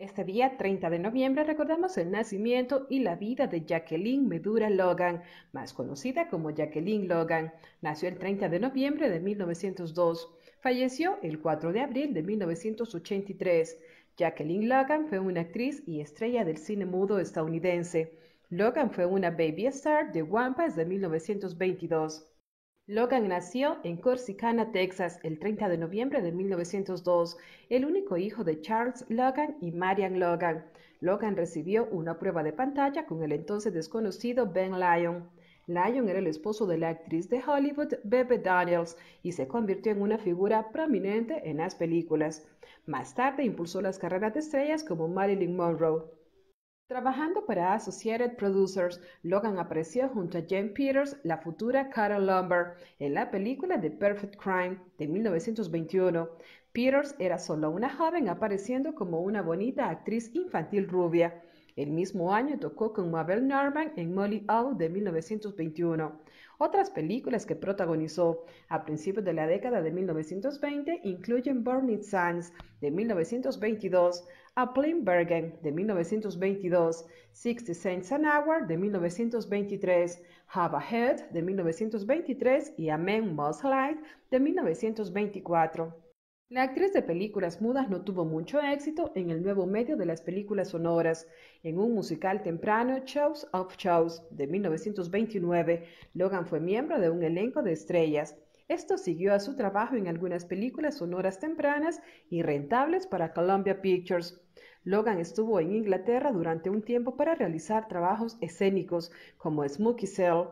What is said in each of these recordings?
Este día 30 de noviembre recordamos el nacimiento y la vida de Jacqueline Medura Logan, más conocida como Jacqueline Logan. Nació el 30 de noviembre de 1902, falleció el 4 de abril de 1983. Jacqueline Logan fue una actriz y estrella del cine mudo estadounidense. Logan fue una baby star de Wampas de 1922. Logan nació en Corsicana, Texas, el 30 de noviembre de 1902, el único hijo de Charles Logan y Marian Logan. Logan recibió una prueba de pantalla con el entonces desconocido Ben Lyon. Lyon era el esposo de la actriz de Hollywood Bebe Daniels y se convirtió en una figura prominente en las películas. Más tarde impulsó las carreras de estrellas como Marilyn Monroe. Trabajando para Associated Producers, Logan apareció junto a Jane Peters, la futura Carol Lumber, en la película The Perfect Crime de 1921. Peters era solo una joven apareciendo como una bonita actriz infantil rubia. El mismo año tocó con Mabel Norman en Molly Owl de 1921. Otras películas que protagonizó a principios de la década de 1920 incluyen Burning Sands de 1922, A Plain Bergen de 1922, Sixty Cents an Hour de 1923, Have a Head de 1923 y A Man Must Light de 1924. La actriz de películas mudas no tuvo mucho éxito en el nuevo medio de las películas sonoras. En un musical temprano, Shows of Shows, de 1929, Logan fue miembro de un elenco de estrellas. Esto siguió a su trabajo en algunas películas sonoras tempranas y rentables para Columbia Pictures. Logan estuvo en Inglaterra durante un tiempo para realizar trabajos escénicos como Smokey Cell,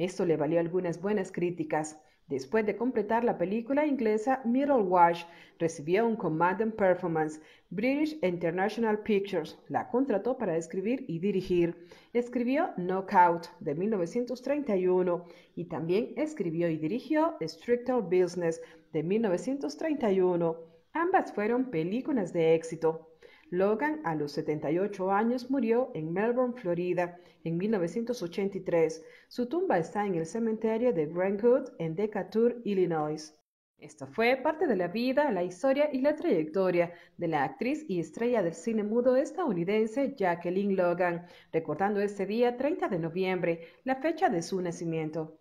esto le valió algunas buenas críticas. Después de completar la película inglesa Wash recibió un Commanding Performance. British International Pictures la contrató para escribir y dirigir. Escribió Knockout de 1931 y también escribió y dirigió Stricter Business de 1931. Ambas fueron películas de éxito. Logan, a los 78 años, murió en Melbourne, Florida, en 1983. Su tumba está en el cementerio de Greenwood, en Decatur, Illinois. Esto fue parte de la vida, la historia y la trayectoria de la actriz y estrella del cine mudo estadounidense Jacqueline Logan, recordando este día 30 de noviembre, la fecha de su nacimiento.